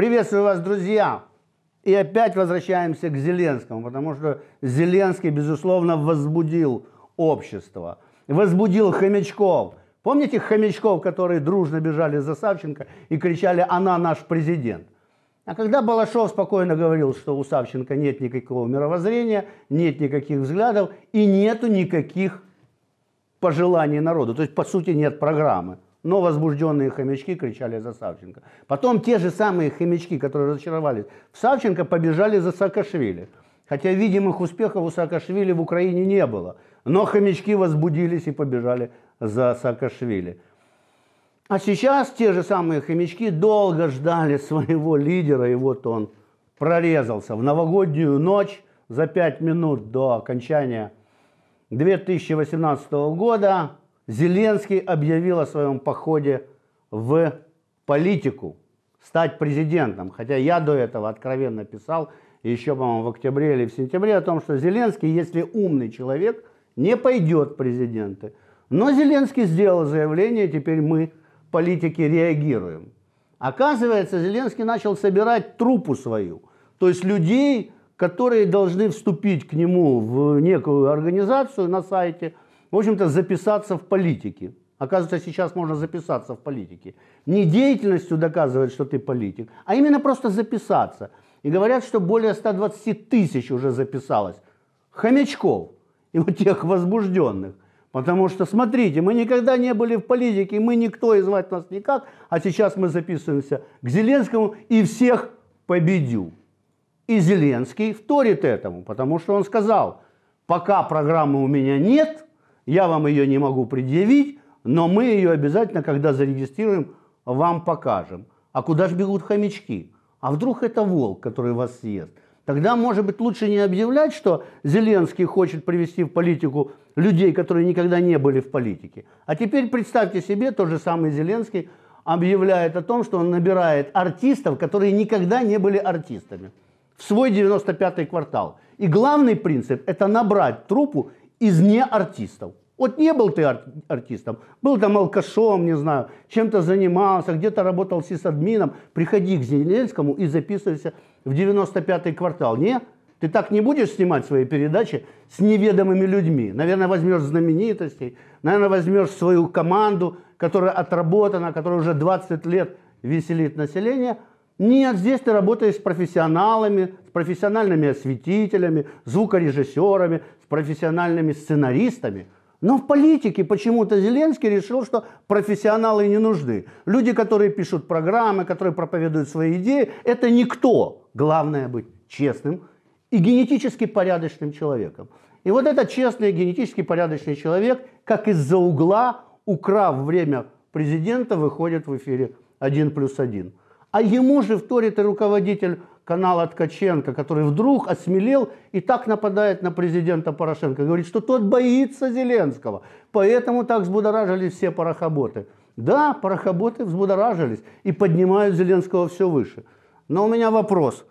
Приветствую вас, друзья! И опять возвращаемся к Зеленскому, потому что Зеленский, безусловно, возбудил общество, возбудил хомячков. Помните хомячков, которые дружно бежали за Савченко и кричали «Она наш президент»? А когда Балашов спокойно говорил, что у Савченко нет никакого мировоззрения, нет никаких взглядов и нету никаких пожеланий народу, то есть, по сути, нет программы – но возбужденные хомячки кричали за Савченко. Потом те же самые хомячки, которые разочаровались в Савченко, побежали за Саакашвили. Хотя видимых успехов у Саакашвили в Украине не было. Но хомячки возбудились и побежали за Саакашвили. А сейчас те же самые хомячки долго ждали своего лидера, и вот он прорезался в новогоднюю ночь за пять минут до окончания 2018 года Зеленский объявил о своем походе в политику, стать президентом. Хотя я до этого откровенно писал, еще, по-моему, в октябре или в сентябре, о том, что Зеленский, если умный человек, не пойдет президенты. Но Зеленский сделал заявление, теперь мы, политики, реагируем. Оказывается, Зеленский начал собирать трупу свою, то есть людей, которые должны вступить к нему в некую организацию на сайте – в общем-то, записаться в политике. Оказывается, сейчас можно записаться в политике. Не деятельностью доказывать, что ты политик, а именно просто записаться. И говорят, что более 120 тысяч уже записалось. Хомячков и вот тех возбужденных. Потому что, смотрите, мы никогда не были в политике, мы никто, и звать нас никак, а сейчас мы записываемся к Зеленскому и всех победю. И Зеленский вторит этому, потому что он сказал, пока программы у меня нет – я вам ее не могу предъявить, но мы ее обязательно, когда зарегистрируем, вам покажем. А куда же бегут хомячки? А вдруг это волк, который вас съест? Тогда, может быть, лучше не объявлять, что Зеленский хочет привести в политику людей, которые никогда не были в политике. А теперь представьте себе, тот же самый Зеленский объявляет о том, что он набирает артистов, которые никогда не были артистами, в свой 95-й квартал. И главный принцип – это набрать трупу из неартистов. Вот не был ты ар- артистом, был там алкашом, не знаю, чем-то занимался, где-то работал сисадмином, приходи к Зеленскому и записывайся в 95-й квартал. Не, ты так не будешь снимать свои передачи с неведомыми людьми. Наверное, возьмешь знаменитостей, наверное, возьмешь свою команду, которая отработана, которая уже 20 лет веселит население. Нет, здесь ты работаешь с профессионалами, с профессиональными осветителями, звукорежиссерами, с профессиональными сценаристами – но в политике почему-то Зеленский решил, что профессионалы не нужны. Люди, которые пишут программы, которые проповедуют свои идеи, это никто. Главное быть честным и генетически порядочным человеком. И вот этот честный, генетически порядочный человек, как из-за угла, украв время президента, выходит в эфире 1 плюс 1. А ему же вторит и руководитель канала Ткаченко, который вдруг осмелел и так нападает на президента Порошенко. Говорит, что тот боится Зеленского, поэтому так взбудоражились все порохоботы. Да, порохоботы взбудоражились и поднимают Зеленского все выше. Но у меня вопрос,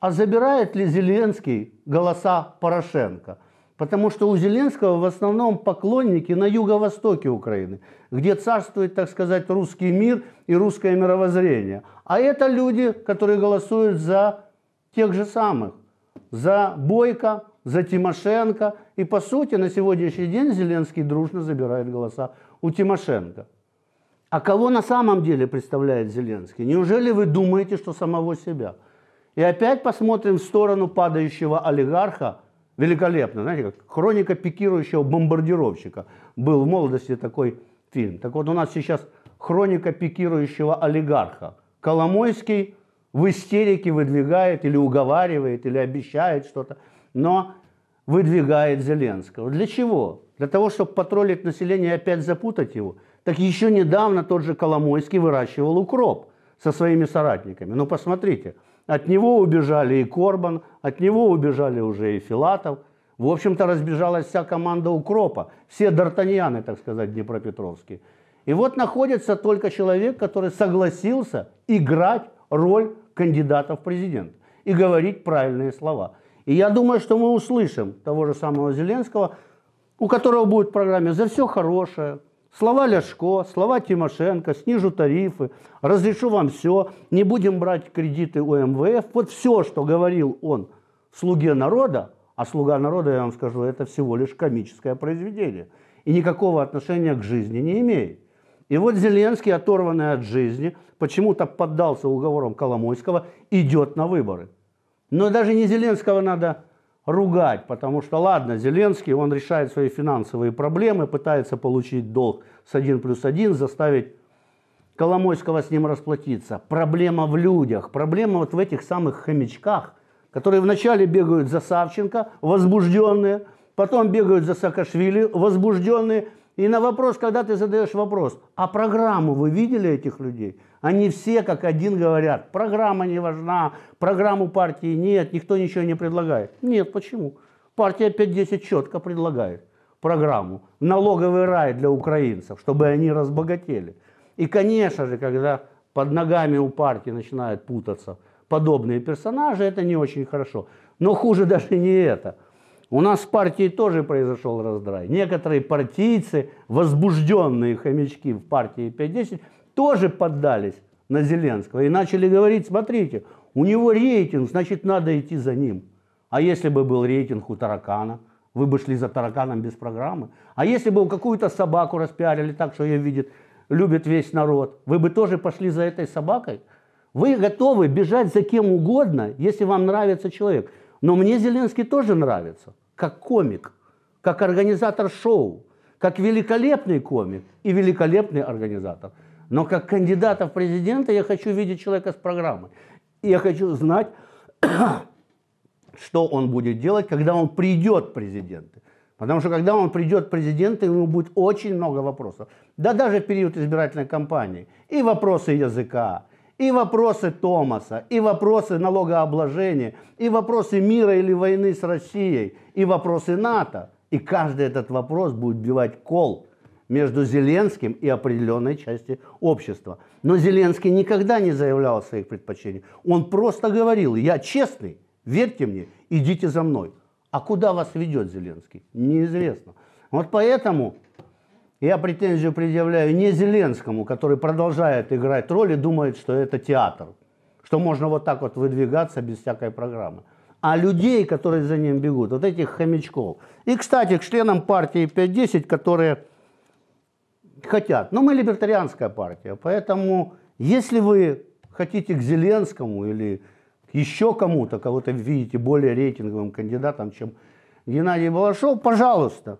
а забирает ли Зеленский голоса Порошенко? Потому что у Зеленского в основном поклонники на юго-востоке Украины, где царствует, так сказать, русский мир и русское мировоззрение. А это люди, которые голосуют за тех же самых, за Бойко, за Тимошенко. И по сути на сегодняшний день Зеленский дружно забирает голоса у Тимошенко. А кого на самом деле представляет Зеленский? Неужели вы думаете, что самого себя? И опять посмотрим в сторону падающего олигарха – Великолепно, знаете, как «Хроника пикирующего бомбардировщика». Был в молодости такой фильм. Так вот у нас сейчас «Хроника пикирующего олигарха». Коломойский в истерике выдвигает или уговаривает, или обещает что-то, но выдвигает Зеленского. Для чего? Для того, чтобы потроллить население и опять запутать его? Так еще недавно тот же Коломойский выращивал укроп со своими соратниками. Ну, посмотрите – от него убежали и Корбан, от него убежали уже и Филатов. В общем-то, разбежалась вся команда Укропа, все д'Артаньяны, так сказать, днепропетровские. И вот находится только человек, который согласился играть роль кандидата в президент и говорить правильные слова. И я думаю, что мы услышим того же самого Зеленского, у которого будет в программе «За все хорошее», Слова Ляшко, слова Тимошенко, снижу тарифы, разрешу вам все, не будем брать кредиты у МВФ. Вот все, что говорил он слуге народа, а слуга народа, я вам скажу, это всего лишь комическое произведение. И никакого отношения к жизни не имеет. И вот Зеленский, оторванный от жизни, почему-то поддался уговорам Коломойского, идет на выборы. Но даже не Зеленского надо ругать, потому что, ладно, Зеленский, он решает свои финансовые проблемы, пытается получить долг с 1 плюс 1, заставить Коломойского с ним расплатиться. Проблема в людях, проблема вот в этих самых хомячках, которые вначале бегают за Савченко, возбужденные, потом бегают за Саакашвили, возбужденные – и на вопрос, когда ты задаешь вопрос, а программу вы видели этих людей? Они все как один говорят, программа не важна, программу партии нет, никто ничего не предлагает. Нет, почему? Партия 5-10 четко предлагает программу. Налоговый рай для украинцев, чтобы они разбогатели. И, конечно же, когда под ногами у партии начинают путаться подобные персонажи, это не очень хорошо. Но хуже даже не это – у нас в партии тоже произошел раздрай. Некоторые партийцы, возбужденные хомячки в партии 5-10, тоже поддались на Зеленского и начали говорить, смотрите, у него рейтинг, значит, надо идти за ним. А если бы был рейтинг у таракана, вы бы шли за тараканом без программы. А если бы какую-то собаку распиарили так, что ее видит, любит весь народ, вы бы тоже пошли за этой собакой? Вы готовы бежать за кем угодно, если вам нравится человек. Но мне Зеленский тоже нравится как комик, как организатор шоу, как великолепный комик и великолепный организатор. Но как кандидата в президенты я хочу видеть человека с программой. И я хочу знать, что он будет делать, когда он придет президенты, Потому что когда он придет президенты, ему будет очень много вопросов. Да даже в период избирательной кампании. И вопросы языка, и вопросы Томаса, и вопросы налогообложения, и вопросы мира или войны с Россией, и вопросы НАТО. И каждый этот вопрос будет бивать кол между Зеленским и определенной части общества. Но Зеленский никогда не заявлял о своих предпочтениях. Он просто говорил, я честный, верьте мне, идите за мной. А куда вас ведет Зеленский? Неизвестно. Вот поэтому я претензию предъявляю не Зеленскому, который продолжает играть роль и думает, что это театр, что можно вот так вот выдвигаться без всякой программы, а людей, которые за ним бегут, вот этих хомячков. И, кстати, к членам партии 5.10, которые хотят. Но мы либертарианская партия, поэтому если вы хотите к Зеленскому или еще кому-то, кого-то видите более рейтинговым кандидатом, чем Геннадий Балашов, пожалуйста,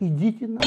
идите на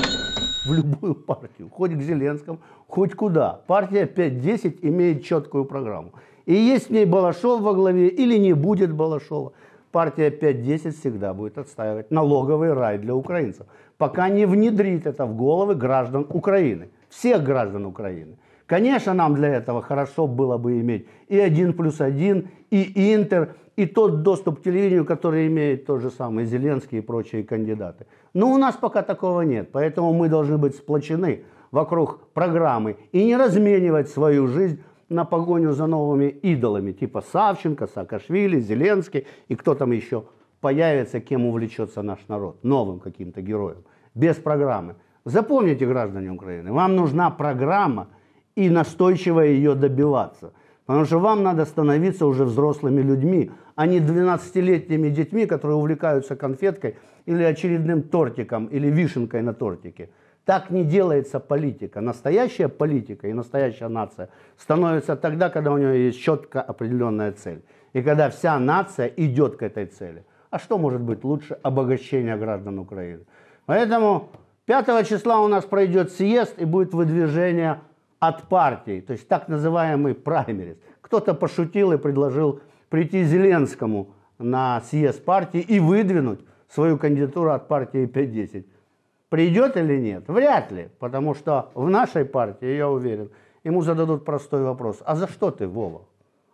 в любую партию, хоть к Зеленскому, хоть куда. Партия 5-10 имеет четкую программу. И есть в ней Балашов во главе или не будет Балашова, партия 5-10 всегда будет отстаивать налоговый рай для украинцев, пока не внедрит это в головы граждан Украины, всех граждан Украины. Конечно, нам для этого хорошо было бы иметь и 1 плюс 1, и Интер, и тот доступ к телевидению, который имеет тот же самый Зеленский и прочие кандидаты. Но у нас пока такого нет, поэтому мы должны быть сплочены вокруг программы и не разменивать свою жизнь на погоню за новыми идолами, типа Савченко, Саакашвили, Зеленский и кто там еще появится, кем увлечется наш народ, новым каким-то героем, без программы. Запомните, граждане Украины, вам нужна программа – и настойчиво ее добиваться. Потому что вам надо становиться уже взрослыми людьми, а не 12-летними детьми, которые увлекаются конфеткой или очередным тортиком, или вишенкой на тортике. Так не делается политика. Настоящая политика и настоящая нация становится тогда, когда у нее есть четко определенная цель. И когда вся нация идет к этой цели. А что может быть лучше обогащения граждан Украины? Поэтому 5 числа у нас пройдет съезд и будет выдвижение от партии, то есть так называемый праймерис. Кто-то пошутил и предложил прийти Зеленскому на съезд партии и выдвинуть свою кандидатуру от партии 5-10. Придет или нет? Вряд ли, потому что в нашей партии, я уверен, ему зададут простой вопрос. А за что ты, Вова?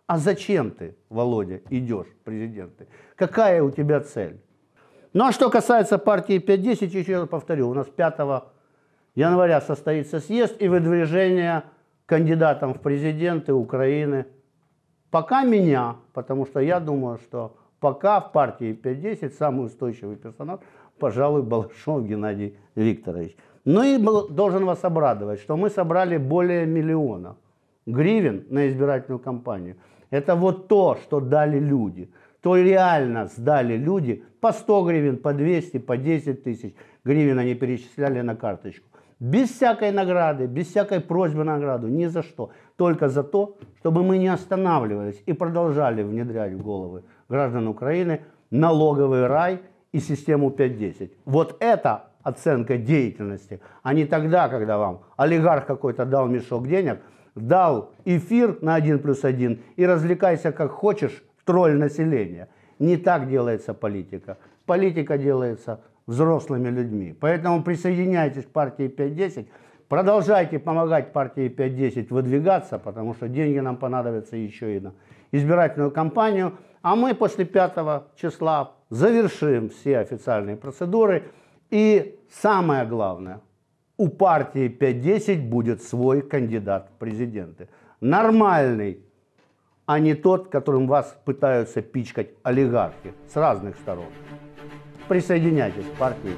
А зачем ты, Володя, идешь, президент ты? Какая у тебя цель? Ну а что касается партии 5-10, еще раз повторю, у нас 5 января состоится съезд и выдвижение кандидатом в президенты Украины. Пока меня, потому что я думаю, что пока в партии 5-10 самый устойчивый персонаж, пожалуй, Балашов Геннадий Викторович. Ну и должен вас обрадовать, что мы собрали более миллиона гривен на избирательную кампанию. Это вот то, что дали люди. То реально сдали люди по 100 гривен, по 200, по 10 тысяч гривен они перечисляли на карточку. Без всякой награды, без всякой просьбы награду, ни за что. Только за то, чтобы мы не останавливались и продолжали внедрять в головы граждан Украины налоговый рай и систему 5.10. Вот это оценка деятельности, а не тогда, когда вам олигарх какой-то дал мешок денег, дал эфир на 1 плюс 1 и развлекайся как хочешь, тролль населения. Не так делается политика. Политика делается взрослыми людьми. Поэтому присоединяйтесь к партии 5.10, продолжайте помогать партии 5.10 выдвигаться, потому что деньги нам понадобятся еще и на избирательную кампанию. А мы после 5 числа завершим все официальные процедуры. И самое главное, у партии 5.10 будет свой кандидат в президенты. Нормальный, а не тот, которым вас пытаются пичкать олигархи с разных сторон присоединяйтесь к партии